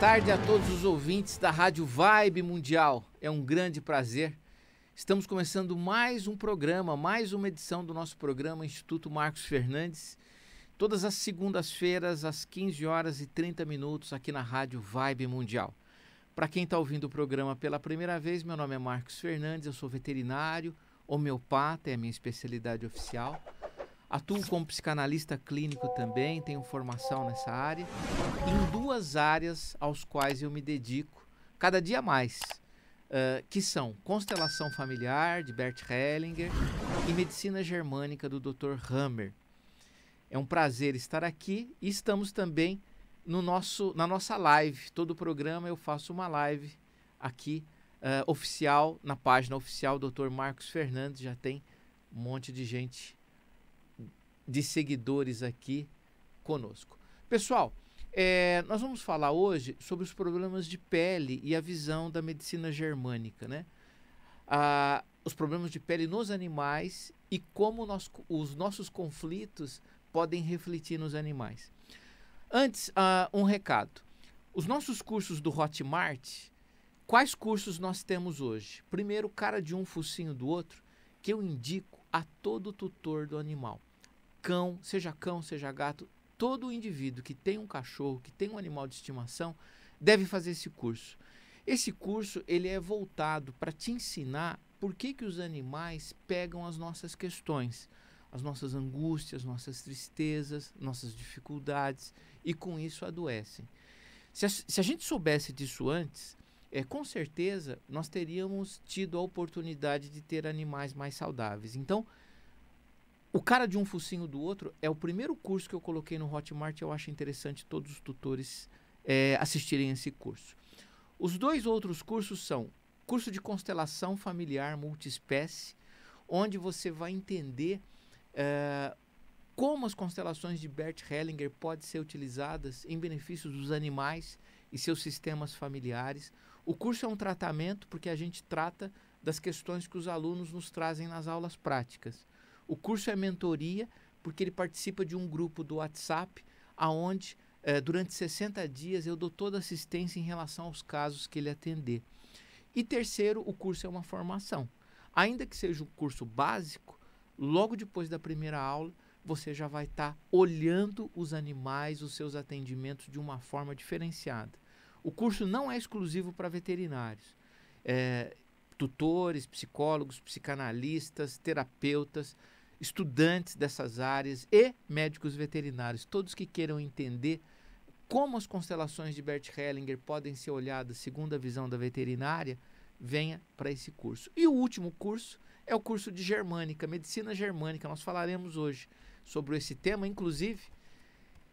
tarde a todos os ouvintes da Rádio Vibe Mundial. É um grande prazer. Estamos começando mais um programa, mais uma edição do nosso programa Instituto Marcos Fernandes. Todas as segundas-feiras, às 15 horas e 30 minutos, aqui na Rádio Vibe Mundial. Para quem está ouvindo o programa pela primeira vez, meu nome é Marcos Fernandes, eu sou veterinário, homeopata, é a minha especialidade oficial. Atuo como psicanalista clínico também, tenho formação nessa área. Em duas áreas aos quais eu me dedico cada dia mais, uh, que são constelação familiar de Bert Hellinger e medicina germânica do Dr. Hammer. É um prazer estar aqui e estamos também no nosso, na nossa live. Todo o programa eu faço uma live aqui uh, oficial, na página oficial Dr. Marcos Fernandes, já tem um monte de gente de seguidores aqui conosco. Pessoal, é, nós vamos falar hoje sobre os problemas de pele e a visão da medicina germânica, né? Ah, os problemas de pele nos animais e como nós, os nossos conflitos podem refletir nos animais. Antes, ah, um recado. Os nossos cursos do Hotmart, quais cursos nós temos hoje? Primeiro, cara de um, focinho do outro, que eu indico a todo tutor do animal cão, seja cão, seja gato, todo indivíduo que tem um cachorro, que tem um animal de estimação, deve fazer esse curso. Esse curso ele é voltado para te ensinar por que, que os animais pegam as nossas questões, as nossas angústias, nossas tristezas, nossas dificuldades e com isso adoecem. Se a, se a gente soubesse disso antes, é, com certeza nós teríamos tido a oportunidade de ter animais mais saudáveis. Então, o cara de um focinho do outro é o primeiro curso que eu coloquei no Hotmart. Eu acho interessante todos os tutores é, assistirem esse curso. Os dois outros cursos são curso de constelação familiar multiespécie, onde você vai entender é, como as constelações de Bert Hellinger podem ser utilizadas em benefício dos animais e seus sistemas familiares. O curso é um tratamento porque a gente trata das questões que os alunos nos trazem nas aulas práticas. O curso é mentoria porque ele participa de um grupo do WhatsApp aonde eh, durante 60 dias eu dou toda assistência em relação aos casos que ele atender. E terceiro, o curso é uma formação. Ainda que seja um curso básico, logo depois da primeira aula, você já vai estar tá olhando os animais, os seus atendimentos de uma forma diferenciada. O curso não é exclusivo para veterinários. É, tutores, psicólogos, psicanalistas, terapeutas, estudantes dessas áreas e médicos veterinários, todos que queiram entender como as constelações de Bert Hellinger podem ser olhadas segundo a visão da veterinária, venha para esse curso. E o último curso é o curso de germânica, medicina germânica. Nós falaremos hoje sobre esse tema, inclusive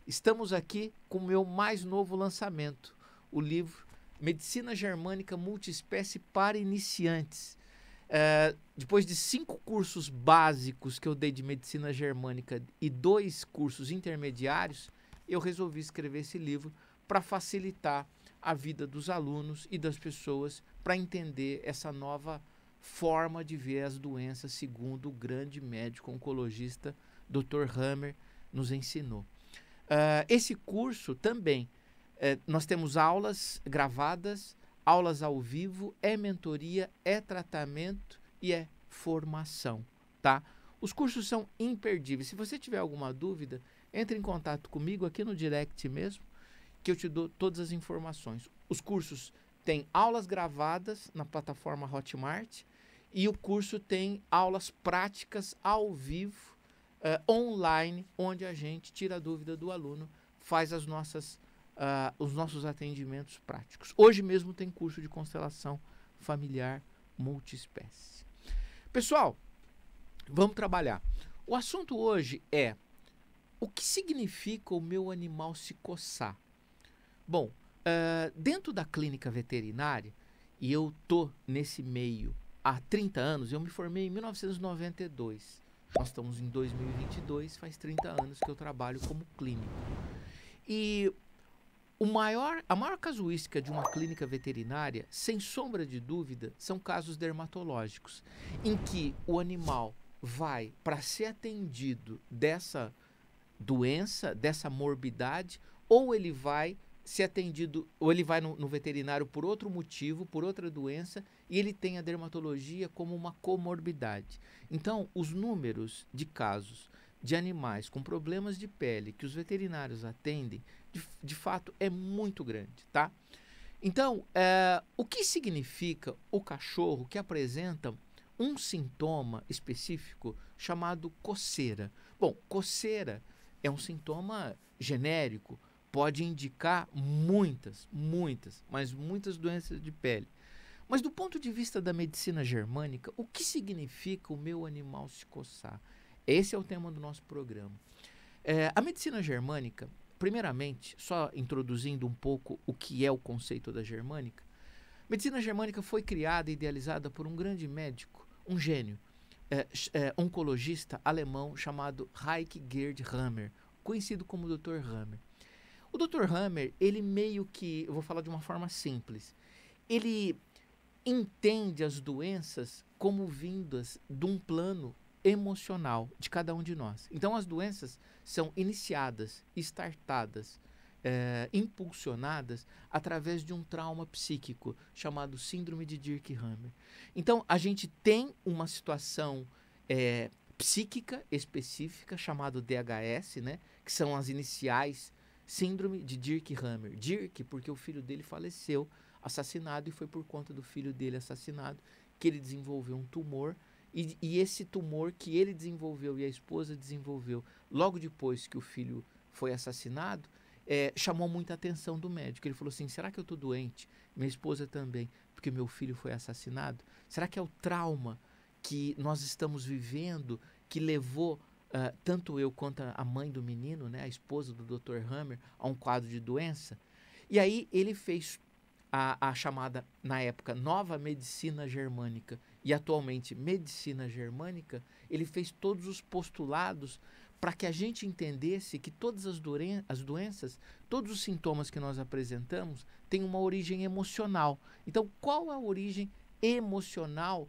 estamos aqui com o meu mais novo lançamento, o livro Medicina Germânica Multiespécie para Iniciantes. É, depois de cinco cursos básicos que eu dei de medicina germânica e dois cursos intermediários, eu resolvi escrever esse livro para facilitar a vida dos alunos e das pessoas para entender essa nova forma de ver as doenças, segundo o grande médico oncologista Dr. Hammer nos ensinou. Uh, esse curso também, uh, nós temos aulas gravadas, Aulas ao vivo, é mentoria, é tratamento e é formação, tá? Os cursos são imperdíveis. Se você tiver alguma dúvida, entre em contato comigo aqui no direct mesmo, que eu te dou todas as informações. Os cursos têm aulas gravadas na plataforma Hotmart e o curso tem aulas práticas ao vivo, uh, online, onde a gente tira a dúvida do aluno, faz as nossas uh, os nossos atendimentos práticos. Hoje mesmo tem curso de constelação familiar multiespécie. Pessoal, vamos trabalhar. O assunto hoje é o que significa o meu animal se coçar? Bom, uh, dentro da clínica veterinária, e eu tô nesse meio há 30 anos, eu me formei em 1992. Nós estamos em 2022, faz 30 anos que eu trabalho como clínico. E o maior, a maior casuística de uma clínica veterinária, sem sombra de dúvida, são casos dermatológicos, em que o animal vai para ser atendido dessa doença, dessa morbidade, ou ele vai ser atendido, ou ele vai no, no veterinário por outro motivo, por outra doença, e ele tem a dermatologia como uma comorbidade. Então, os números de casos de animais com problemas de pele que os veterinários atendem de, de fato é muito grande, tá? Então, é, o que significa o cachorro que apresenta um sintoma específico chamado coceira? Bom, coceira é um sintoma genérico, pode indicar muitas, muitas, mas muitas doenças de pele. Mas do ponto de vista da medicina germânica, o que significa o meu animal se coçar? Esse é o tema do nosso programa. É, a medicina germânica primeiramente, só introduzindo um pouco o que é o conceito da germânica, medicina germânica foi criada e idealizada por um grande médico, um gênio, é, é, oncologista alemão chamado Heike Gerd Hammer, conhecido como Dr. Hammer. O Dr. Hammer, ele meio que, eu vou falar de uma forma simples, ele entende as doenças como vindas de um plano emocional de cada um de nós. Então, as doenças são iniciadas, startadas, é, impulsionadas através de um trauma psíquico chamado Síndrome de Dirk-Hammer. Então, a gente tem uma situação é, psíquica específica chamado DHS, né, que são as iniciais Síndrome de Dirk-Hammer. Dirk, porque o filho dele faleceu assassinado e foi por conta do filho dele assassinado que ele desenvolveu um tumor e, e esse tumor que ele desenvolveu e a esposa desenvolveu logo depois que o filho foi assassinado, é, chamou muita atenção do médico. Ele falou assim: será que eu estou doente? Minha esposa também, porque meu filho foi assassinado? Será que é o trauma que nós estamos vivendo que levou uh, tanto eu quanto a mãe do menino, né, a esposa do Dr. Hammer, a um quadro de doença? E aí ele fez a, a chamada, na época, nova medicina germânica e atualmente medicina germânica, ele fez todos os postulados para que a gente entendesse que todas as, doen as doenças, todos os sintomas que nós apresentamos têm uma origem emocional. Então, qual é a origem emocional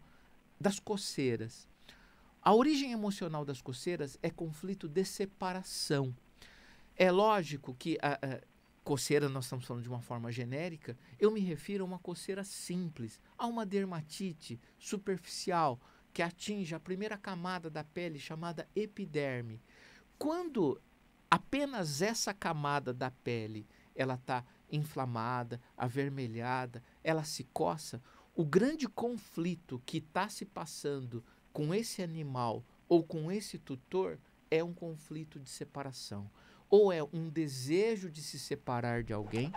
das coceiras? A origem emocional das coceiras é conflito de separação. É lógico que coceira nós estamos falando de uma forma genérica, eu me refiro a uma coceira simples, a uma dermatite superficial que atinge a primeira camada da pele chamada epiderme. Quando apenas essa camada da pele ela está inflamada, avermelhada, ela se coça, o grande conflito que está se passando com esse animal ou com esse tutor é um conflito de separação ou é um desejo de se separar de alguém,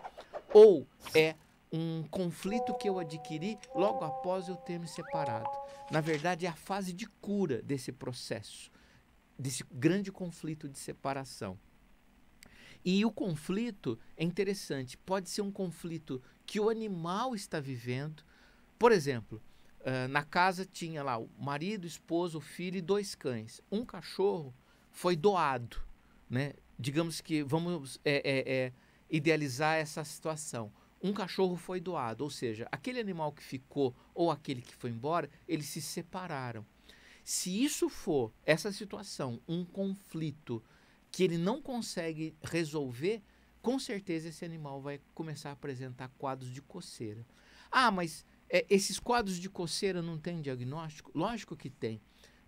ou é um conflito que eu adquiri logo após eu ter me separado. Na verdade, é a fase de cura desse processo, desse grande conflito de separação. E o conflito é interessante, pode ser um conflito que o animal está vivendo. Por exemplo, na casa tinha lá o marido, esposa, o filho e dois cães. Um cachorro foi doado, né? digamos que vamos é, é, é, idealizar essa situação. Um cachorro foi doado, ou seja, aquele animal que ficou ou aquele que foi embora, eles se separaram. Se isso for essa situação, um conflito que ele não consegue resolver, com certeza esse animal vai começar a apresentar quadros de coceira. Ah, mas é, esses quadros de coceira não têm diagnóstico? Lógico que tem.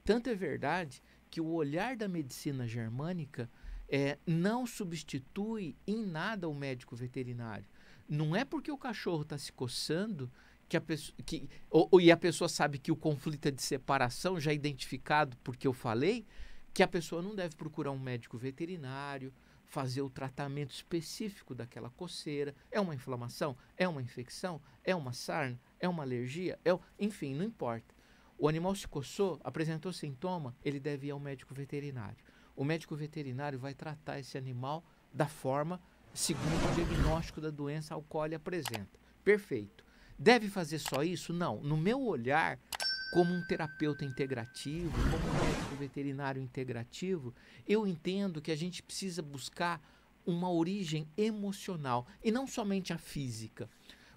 Tanto é verdade que o olhar da medicina germânica é, não substitui em nada o médico veterinário. Não é porque o cachorro está se coçando que a pessoa, que, ou, ou, e a pessoa sabe que o conflito é de separação, já identificado porque eu falei, que a pessoa não deve procurar um médico veterinário, fazer o tratamento específico daquela coceira. É uma inflamação? É uma infecção? É uma sarna? É uma alergia? É, enfim, não importa. O animal se coçou, apresentou sintoma, ele deve ir ao médico veterinário o médico veterinário vai tratar esse animal da forma segundo o diagnóstico da doença ao qual ele apresenta. Perfeito. Deve fazer só isso? Não. No meu olhar, como um terapeuta integrativo, como um médico veterinário integrativo, eu entendo que a gente precisa buscar uma origem emocional e não somente a física.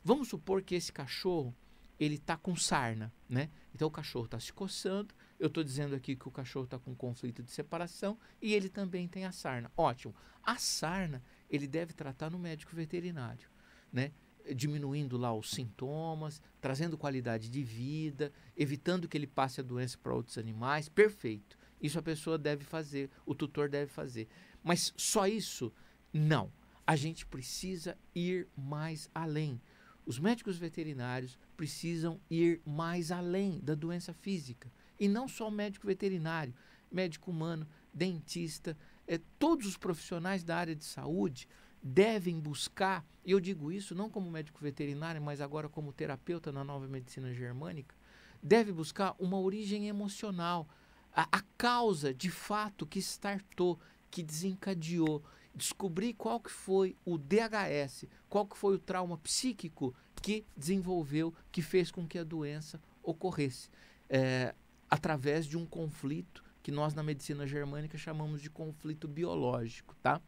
Vamos supor que esse cachorro ele está com sarna, né? Então o cachorro está se coçando eu estou dizendo aqui que o cachorro está com um conflito de separação e ele também tem a sarna. Ótimo. A sarna ele deve tratar no médico veterinário, né? Diminuindo lá os sintomas, trazendo qualidade de vida, evitando que ele passe a doença para outros animais. Perfeito. Isso a pessoa deve fazer, o tutor deve fazer. Mas só isso? Não. A gente precisa ir mais além. Os médicos veterinários precisam ir mais além da doença física. E não só o médico veterinário, médico humano, dentista, é, todos os profissionais da área de saúde devem buscar, e eu digo isso não como médico veterinário, mas agora como terapeuta na nova medicina germânica, deve buscar uma origem emocional, a, a causa de fato que startou, que desencadeou, descobrir qual que foi o DHS, qual que foi o trauma psíquico que desenvolveu, que fez com que a doença ocorresse. É, através de um conflito que nós na medicina germânica chamamos de conflito biológico, tá?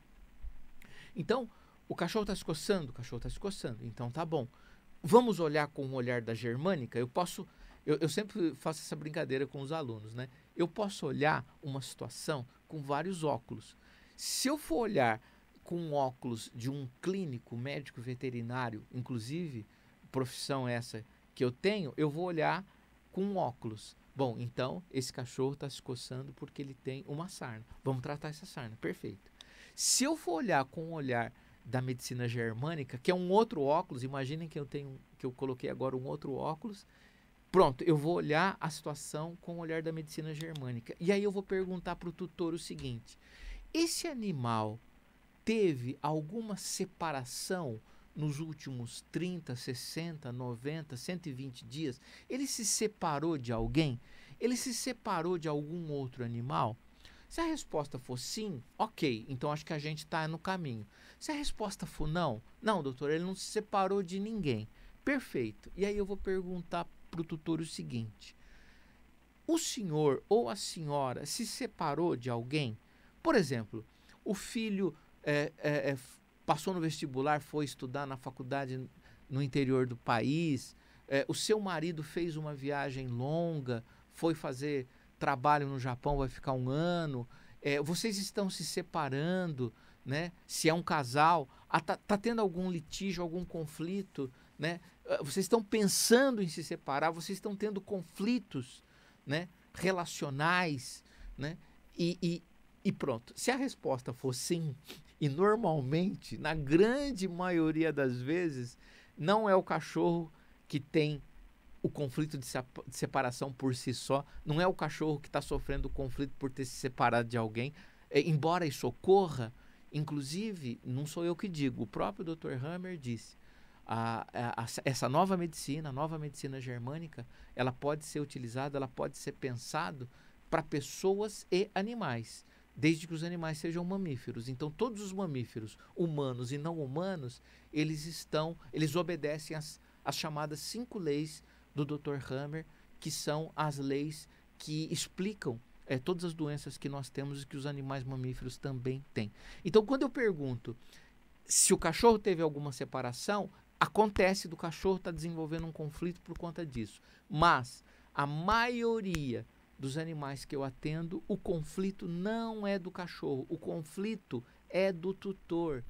Então, o cachorro está se coçando, o cachorro está se coçando, então tá bom. Vamos olhar com o olhar da germânica? Eu posso, eu, eu sempre faço essa brincadeira com os alunos, né? Eu posso olhar uma situação com vários óculos. Se eu for olhar com óculos de um clínico, médico veterinário, inclusive, profissão essa que eu tenho, eu vou olhar com óculos. Bom, então esse cachorro está se coçando porque ele tem uma sarna. Vamos tratar essa sarna. Perfeito. Se eu for olhar com o olhar da medicina germânica, que é um outro óculos, imaginem que eu tenho que eu coloquei agora um outro óculos. Pronto, eu vou olhar a situação com o olhar da medicina germânica. E aí eu vou perguntar para o tutor o seguinte: esse animal teve alguma separação nos últimos 30, 60, 90, 120 dias, ele se separou de alguém? Ele se separou de algum outro animal? Se a resposta for sim, ok, então acho que a gente está no caminho. Se a resposta for não, não, doutor, ele não se separou de ninguém. Perfeito. E aí eu vou perguntar para o tutor o seguinte: o senhor ou a senhora se separou de alguém? Por exemplo, o filho é, é, é passou no vestibular, foi estudar na faculdade no interior do país, é, o seu marido fez uma viagem longa, foi fazer trabalho no Japão, vai ficar um ano, é, vocês estão se separando, né? Se é um casal, está tá tendo algum litígio, algum conflito, né? É, vocês estão pensando em se separar, vocês estão tendo conflitos, né? Relacionais, né? E, e, e pronto. Se a resposta for sim, e normalmente, na grande maioria das vezes, não é o cachorro que tem o conflito de separação por si só, não é o cachorro que está sofrendo o conflito por ter se separado de alguém, é, embora isso ocorra, inclusive, não sou eu que digo, o próprio Dr. Hammer disse, a, a, a, essa nova medicina, a nova medicina germânica, ela pode ser utilizada, ela pode ser pensado para pessoas e animais desde que os animais sejam mamíferos. Então, todos os mamíferos, humanos e não humanos, eles estão, eles obedecem às, às chamadas cinco leis do Dr. Hammer, que são as leis que explicam é, todas as doenças que nós temos e que os animais mamíferos também têm. Então, quando eu pergunto se o cachorro teve alguma separação, acontece do cachorro estar tá desenvolvendo um conflito por conta disso. Mas a maioria dos animais que eu atendo, o conflito não é do cachorro, o conflito é do tutor.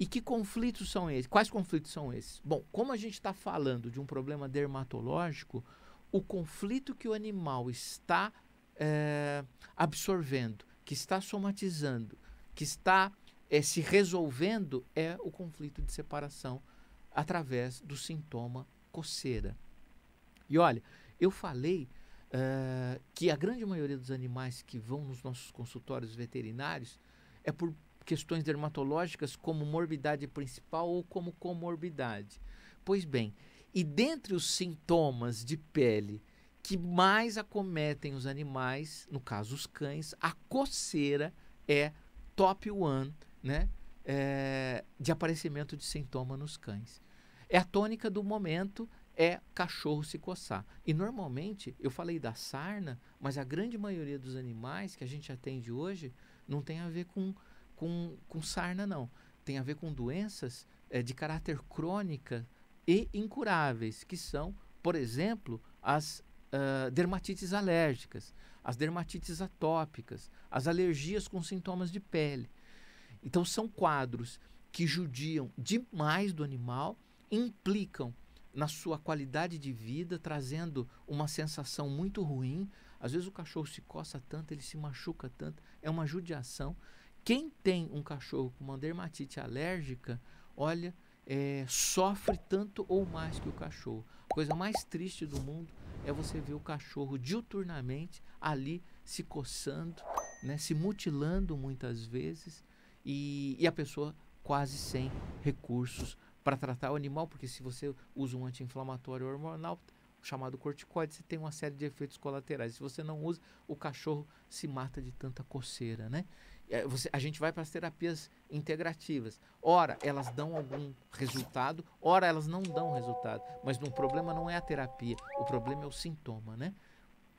E que conflitos são esses? Quais conflitos são esses? Bom, como a gente está falando de um problema dermatológico, o conflito que o animal está é, absorvendo, que está somatizando, que está é, se resolvendo, é o conflito de separação através do sintoma coceira. E olha, eu falei eh, que a grande maioria dos animais que vão nos nossos consultórios veterinários é por questões dermatológicas como morbidade principal ou como comorbidade. Pois bem, e dentre os sintomas de pele que mais acometem os animais, no caso os cães, a coceira é top one, né? É, de aparecimento de sintoma nos cães. É a tônica do momento é cachorro se coçar. E normalmente, eu falei da sarna, mas a grande maioria dos animais que a gente atende hoje não tem a ver com, com, com sarna, não. Tem a ver com doenças é, de caráter crônica e incuráveis, que são, por exemplo, as uh, dermatites alérgicas, as dermatites atópicas, as alergias com sintomas de pele. Então, são quadros que judiam demais do animal, implicam na sua qualidade de vida, trazendo uma sensação muito ruim. Às vezes o cachorro se coça tanto, ele se machuca tanto, é uma judiação. Quem tem um cachorro com uma dermatite alérgica, olha, é, sofre tanto ou mais que o cachorro. A coisa mais triste do mundo é você ver o cachorro diuturnamente ali se coçando, né, se mutilando muitas vezes e, e a pessoa quase sem recursos para tratar o animal, porque se você usa um anti-inflamatório hormonal, chamado corticoide, você tem uma série de efeitos colaterais. Se você não usa, o cachorro se mata de tanta coceira, né? Você, a gente vai para as terapias integrativas. Ora, elas dão algum resultado, ora, elas não dão resultado. Mas o problema não é a terapia, o problema é o sintoma, né?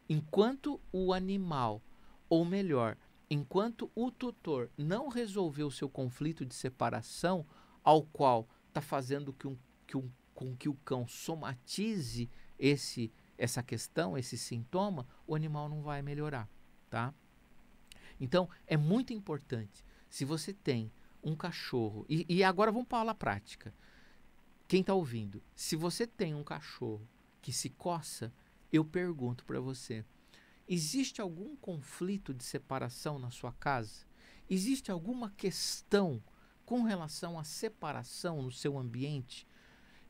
Enquanto o animal, ou melhor, enquanto o tutor não resolveu o seu conflito de separação, ao qual está fazendo que um, que um, com que o cão somatize esse essa questão, esse sintoma, o animal não vai melhorar, tá? Então, é muito importante. Se você tem um cachorro, e, e agora vamos para a aula prática. Quem está ouvindo, se você tem um cachorro que se coça, eu pergunto para você: existe algum conflito de separação na sua casa? Existe alguma questão com relação à separação no seu ambiente,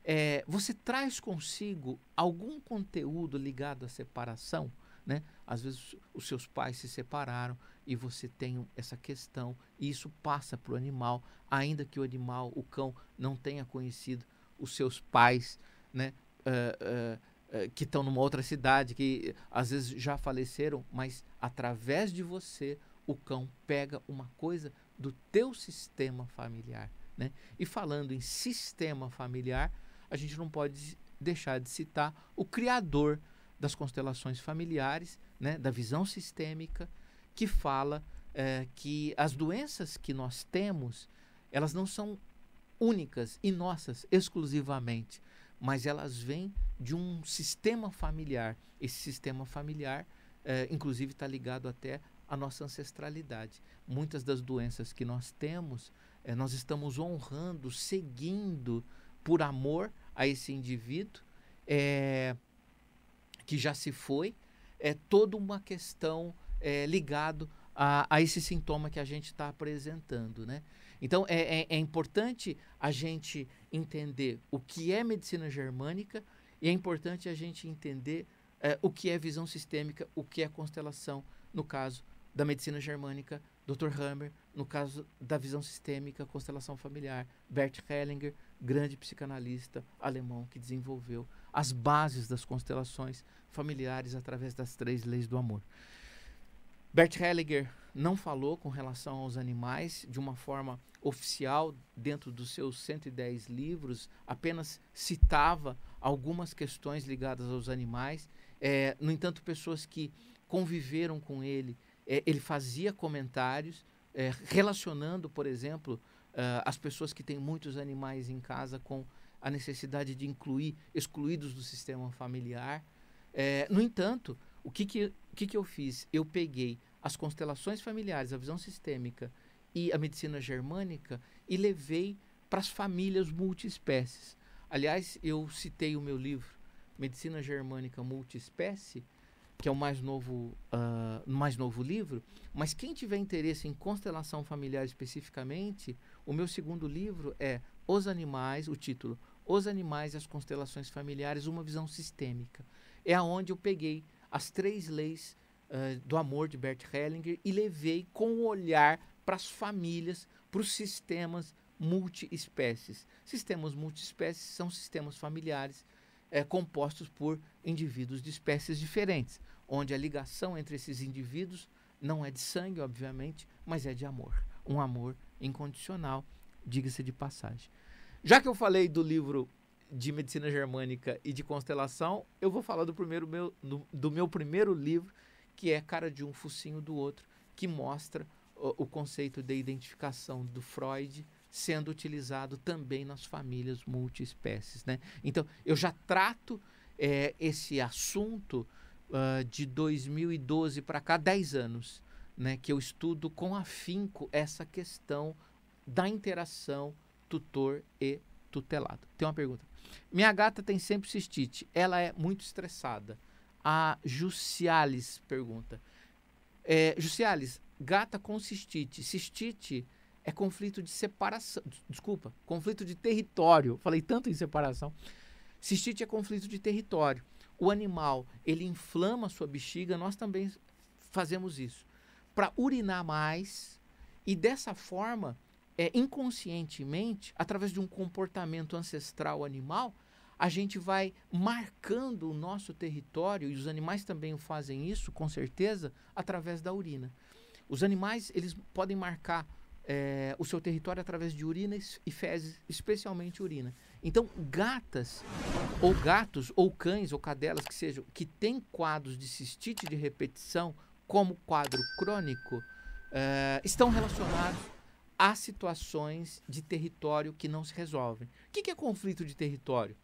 é, você traz consigo algum conteúdo ligado à separação? Né? Às vezes os seus pais se separaram e você tem essa questão, e isso passa para o animal, ainda que o animal, o cão, não tenha conhecido os seus pais, né? Uh, uh, uh, que estão numa outra cidade, que às vezes já faleceram, mas através de você o cão pega uma coisa do teu sistema familiar. Né? E falando em sistema familiar, a gente não pode deixar de citar o criador das constelações familiares, né, da visão sistêmica, que fala é, que as doenças que nós temos, elas não são únicas e nossas exclusivamente, mas elas vêm de um sistema familiar. Esse sistema familiar, é, inclusive, está ligado até a nossa ancestralidade. Muitas das doenças que nós temos, é, nós estamos honrando, seguindo por amor a esse indivíduo é, que já se foi. É toda uma questão é, ligado a, a, esse sintoma que a gente está apresentando, né? Então é, é, é, importante a gente entender o que é medicina germânica e é importante a gente entender é, o que é visão sistêmica, o que é constelação, no caso da medicina germânica, Dr. Hammer, no caso da visão sistêmica, constelação familiar, Bert Hellinger, grande psicanalista alemão que desenvolveu as bases das constelações familiares através das três leis do amor. Bert Hellinger não falou com relação aos animais de uma forma oficial dentro dos seus 110 livros, apenas citava algumas questões ligadas aos animais. É, no entanto, pessoas que conviveram com ele é, ele fazia comentários é, relacionando, por exemplo, uh, as pessoas que têm muitos animais em casa com a necessidade de incluir excluídos do sistema familiar. É, no entanto, o que que, o que que eu fiz? Eu peguei as constelações familiares, a visão sistêmica e a medicina germânica e levei para as famílias multiespécies. Aliás, eu citei o meu livro Medicina Germânica Multiespécie, que é o mais novo, uh, mais novo livro. Mas quem tiver interesse em constelação familiar especificamente, o meu segundo livro é Os Animais, o título Os Animais e as Constelações Familiares, uma visão sistêmica. É aonde eu peguei as três leis uh, do amor de Bert Hellinger e levei com o olhar para as famílias, para os sistemas multiespécies. Sistemas multiespécies são sistemas familiares é, compostos por indivíduos de espécies diferentes onde a ligação entre esses indivíduos não é de sangue, obviamente, mas é de amor. Um amor incondicional, diga-se de passagem. Já que eu falei do livro de medicina germânica e de constelação, eu vou falar do, primeiro meu, do, do meu primeiro livro, que é Cara de um Focinho do Outro, que mostra o, o conceito de identificação do Freud sendo utilizado também nas famílias multiespécies. Né? Então, eu já trato é, esse assunto uh, de 2012 para cá, 10 anos, né, que eu estudo com afinco essa questão da interação tutor e tutelado. Tem uma pergunta. Minha gata tem sempre cistite. Ela é muito estressada. A Juciales pergunta. É, Juciales, gata com cistite. Cistite é conflito de separação. Desculpa, conflito de território. Falei tanto em separação. Cistite é conflito de território o animal ele inflama a sua bexiga, nós também fazemos isso. Para urinar mais e dessa forma, é, inconscientemente, através de um comportamento ancestral animal, a gente vai marcando o nosso território, e os animais também fazem isso, com certeza, através da urina. Os animais, eles podem marcar é, o seu território através de urina e fezes, especialmente urina. Então, gatas ou gatos ou cães ou cadelas que sejam que têm quadros de cistite de repetição como quadro crônico uh, estão relacionados a situações de território que não se resolvem. O que, que é conflito de território?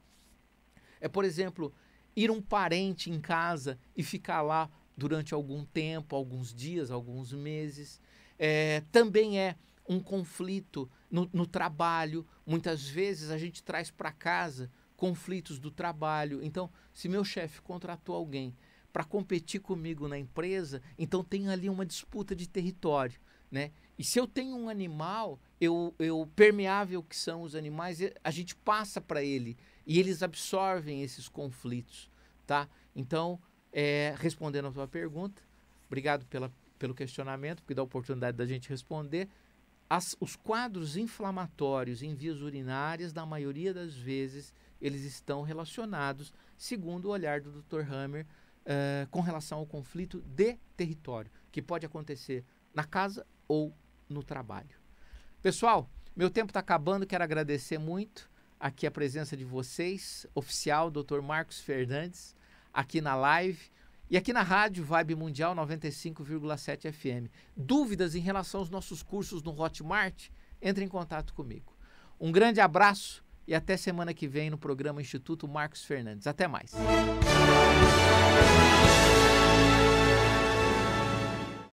É, por exemplo, ir um parente em casa e ficar lá durante algum tempo, alguns dias, alguns meses. É, também é um conflito no, no trabalho. Muitas vezes a gente traz para casa conflitos do trabalho. Então, se meu chefe contratou alguém para competir comigo na empresa, então tem ali uma disputa de território, né? E se eu tenho um animal, eu, eu permeável que são os animais, a gente passa para ele e eles absorvem esses conflitos, tá? Então, é, respondendo a sua pergunta, obrigado pela, pelo questionamento, porque dá a oportunidade da gente responder. As, os quadros inflamatórios em vias urinárias, na maioria das vezes, eles estão relacionados, segundo o olhar do Dr. Hammer, uh, com relação ao conflito de território, que pode acontecer na casa ou no trabalho. Pessoal, meu tempo está acabando, quero agradecer muito aqui a presença de vocês, oficial Dr. Marcos Fernandes, aqui na live. E aqui na rádio Vibe Mundial 95,7 FM. Dúvidas em relação aos nossos cursos no Hotmart? Entre em contato comigo. Um grande abraço e até semana que vem no programa Instituto Marcos Fernandes. Até mais.